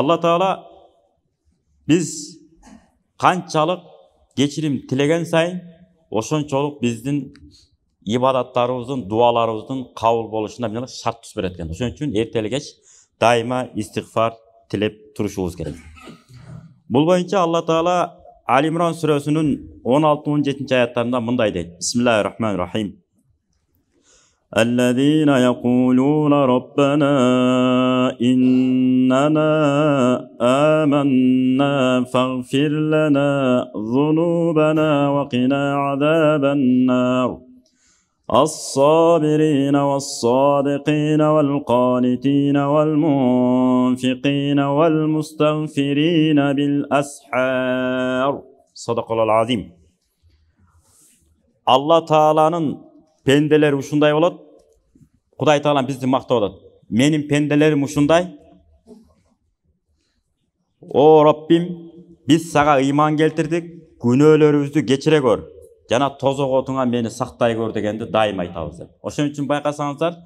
алла тағала біз қаншалық кешірім тілеген сайын ошончолук біздің ибадаттарыбыздын дубаларыбыздын қабыл болушуна шарт түзүп береді экен ошон үчүн эртели кеч дайыма истигфар тилеп турушубуз керек бул боюнча алла таала ал имран сүрөсүнүн он алты он жетинчи аяттарында мындай дейт бисмиллахи рахмани рахим الذين يقولون ربنا إننا آمنا فاغفر لنا ذنوبنا وقنا عذاب النار الصابرين والصادقين والقانتين والمنفقين والمستغفرين بالأسحار صدق الله العظيم الله تعالى пенделер ушундай болот кудай таала бизди мактап атат менин пенделерим ушундай о роббим биз сага ыйман келтирдик күнөөлөрүбүздү кечире көр жана отуңан мени сактай көр дегенди дайым айтабыз деп ошон үчүн байкасаңыздар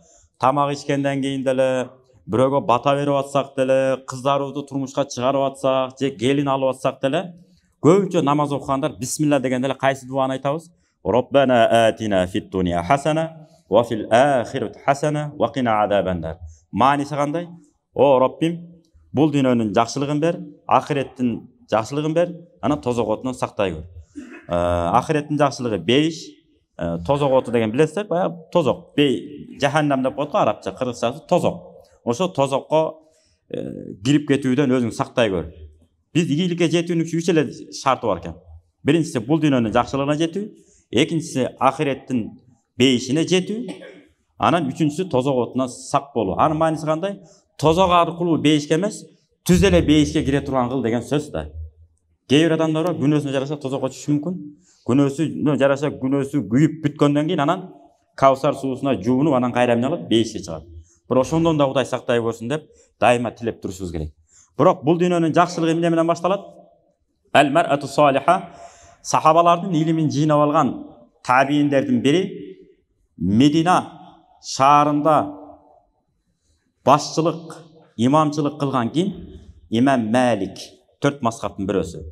тамак ичкенден кийин деле бирөөгө бата берип атсак деле кыздарыбызды турмушка чыгарып атсак же келин алып атсак деле көбүнчө намаз окугандар бисмилла дегенде эле кайсы дубаны айтабыз ربنا آتنا في الدنيا حسنة وفي الآخرة حسنة وقنا عذاب النار معنىсі қандай о роббим бұл дүниенің жақсылығын бер ақыреттің жақсылығын бер ана тозақ отынан сақтай көр ақыреттің жақсылығы бейіш ә, тозақ оты деген білесіздер баяғы тозақ бей жаһаннам деп қояды ғой арабша қырғызшасы тозақ ошо тозаққа кирип кіріп кетуден өзің сақтай көр біз игілікке жетудің үч эле шарты бар экен биринчиси бул дүйнөнүн жакшылыгына жетүү екіншісі ақыреттің бейишине жету анан үшіншісі тозақ отына сақ болу анын мааниси кандай тозок аркылуу бейишке эмес түз эле бейишке кире турган кыл деген сөз да кээ бир адамдар бар күнөөсүнө жараша тозокко түшүшү мүмкүн күнөөсүнө жараша күнөөсү күйүп бүткөндөн кийин анан каусар суусуна жуунуп анан кайра эмне кылат бейишке чыгат бирок ошондон да кудай сактай көрсүн деп дайыма тилеп турушубуз керек бирок бул дүйнөнүн жакшылыгы эмне менен башталат сахабалардың илімін жинап алған табииндердің бірі медина шаарында басшылық имамшылық қылған кейін имам мәлик төрт масхабтың өзі.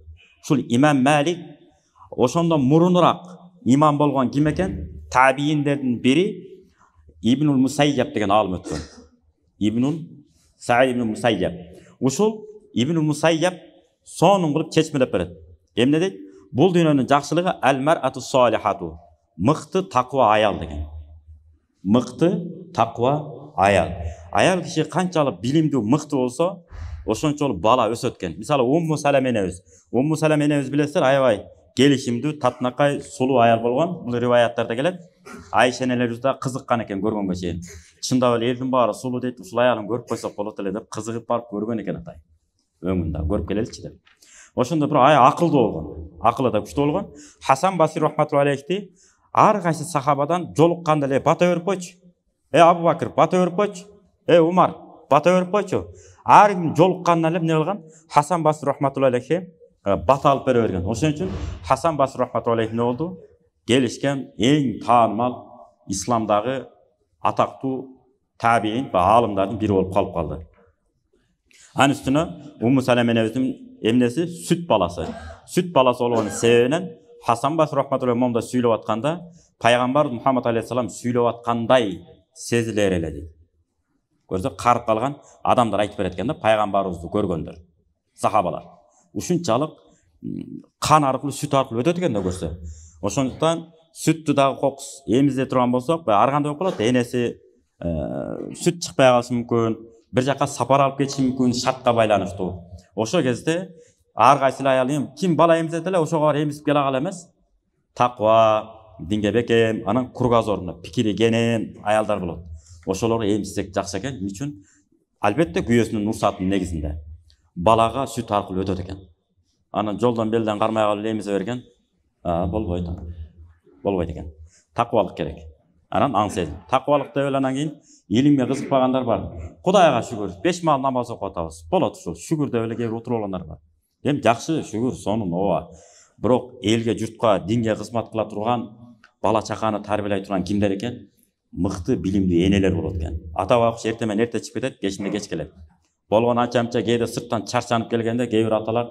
сол имам мәлик ошондон мурунураак имам болгон ким экен табииндердин бири ибнул мусайяб деген аалым өткөн ибнул саид ибн мусайяб ушул ибнул мусайяб сонун кылып чечмелеп берет эмне дейт бұл дүниенің жақсылығы әл ату салихату мықты тақуа аял деген мықты тақуа аял аял кіші қаншалық білімді мықты болса ошончолук бала өсөт экен мисалы умму салам энебиз умму салам энебиз билесиздер аябай келишимдүү татынакай сулуу аял болгон бул рибаяттарда келет айша энелерибиз да кызыккан экен көргөнгө чейин чындап эле элдин баары сулуу дейт ушул аялын көрүп койсок болот эле деп кызыгып барып көргөн экен атайын өңүн да көрүп келеличи деп ошондо бир аябай акылдуу болгон акылы да күчтүү болгон хасан басир рахматулла алейхти ар кайсы сахабадан жолукканда эле бата берип койчу эй абу бакыр бата берип койчу эй умар бата берип койчу ар ким жолукканда эле эмне кылган хасан басир рахматулла алейхи э, бата алып бере берген ошон үчүн хасан басир рахматулла алейхи эмне болду келишкен эң таанымал исламдагы атактуу табиин алымдардын бири болуп калып калды анын үстүнө уму салам энебиздин емнесі сүт баласы сүт баласы болғанын себебинен хасан басы рахматулла момда сүйлөп атканда пайгамбарыбыз мухаммад алейхисалам сүйлөп аткандай сезілер эле дейт көрсө карып калган адамдар айтып берет экен да пайгамбарыбызды көргөндөр сахабалар ушунчалык қан арқылы сүт арқылы өтеді екен да көрсе ошондуктан сүттү дагы кокус эмизе тұрған болсақ баягы ар кандай болуп калат энеси сүт шықпай калышы мүмкін бір жаққа сапар алып кетиши мүмкүн шартка байланыштуу ошо кезде ар кайсы эле аял эми ким бала эмизет эле ошого барып эмизип келе кала эмес таква динге бекем анан кургаз пикири кенен аялдар болот ошолорго эмизсек жакшы экен эмне үчүн албетте күйөөсүнүн уруксатынын негизинде балага сүт аркылуу өтөт экен анан жолдон белден кармай калып эле эмизе берген болбойт болбойт экен такыбалык керек анан аңсайт такыбалыкта деп анан кийин илимге кызыкпагандар бар кудайга шүгүр беш маал намаз окуп атабыз болот ушул шүгүр деп эле кээ бир отуруп алгандар бар эми жакшы шүгүр сонун ооба бирок элге журтка динге кызмат кыла турган бала чаканы тарбиялай турган кимдер экен мыкты билимдүү энелер болот экен ата байкуш эртең менен эрте чыгып кетет кечинде кеч келет болгону анча мынча кээде сырттан чарчанып келгенде кээ бир аталар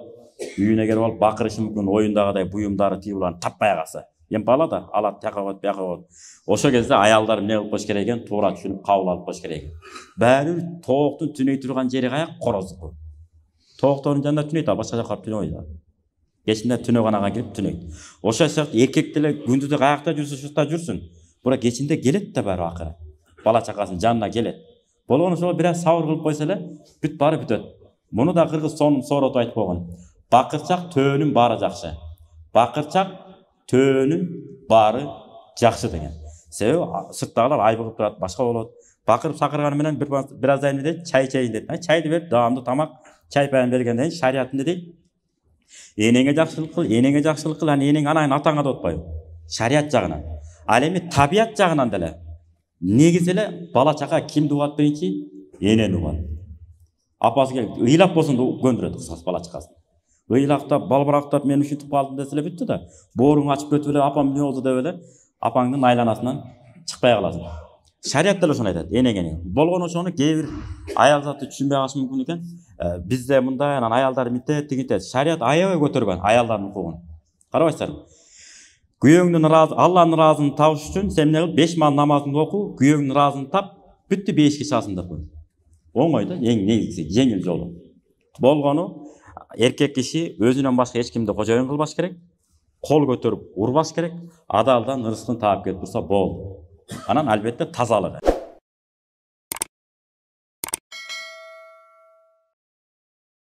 үйүнө келип алып бакырышы мүмкүн оюндагыдай буюмдары тиги буланы таппай калса енді бала да алады тияққа қояды бияққа қояды осы кезде аялдар не қылып қойыш керек екен тура түсініп кабыл алып қойыш керек екен бәрібір тоқтың түней тұрған жері қаяқ қороздық тоқтың жанында түнейді ал басқа жаққа түнейді кешінде түні ғанаға келіп түнейді осы сияқты еркектер күндізі қаяқта жүрсін сол жақта жүрсін бірақ кешінде келеді да бәрі ақыры бала шағасының жанына келеді бұл оны сол біраз сауыр қылып қойса эле бүт бары бүтөт мұны да қырғыз сонун соороту айтып қойған бакырчак төөнүн бары жақсы бакырчак төөнүн бары жақсы деген себеби сырттагылар айбыгып турат башка болот бакырып сакырганы менен бир аз дайым дейт чай ичейин дейт чайды берип даамдуу тамак чай пайын бергенден кийин шарият эмне дейт энеңе жакшылык кыл энеңе жакшылык кыл анан энең атаңа деп атпайбы шарият жагынан ал эми табиғат жағынан деле негизи эле бала чака кимди угат бірінші энени угат апасы келип ыйлап болсын көндүрөт кыскасы бала чакасын ыйлактап балбырақтап мен ушинтип калдым десе эле бүттү да бооруңу ачып кетип эле апам эмне болду деп эле апаңның айланасынан шықпай қаласың шарият деле ошону айтат энегени болгону ошону кээ бир аял заты түшүнбөй калышы мүмкүн экен бизде мындай анан аялдар минтет тигинтет шарият аябай көтөргөн аялдардын укугун карабайсыздарбы күйөөңдүн ыраазы алланын ыраазын табыш үчүн сен эмне кыл беш маал намазыңды окуп күйөөңдүн ыраазын тап бүттү бейишке чыгасың деп коет оңой да эң негизгиси жеңил жолу болгону еркек киши өзүнөн башка эч кимди кожоюн кылбаш керек кол көтөрүп урбаш керек адалдан ырыскын таап кетип турса болду анан албетте тазалыгы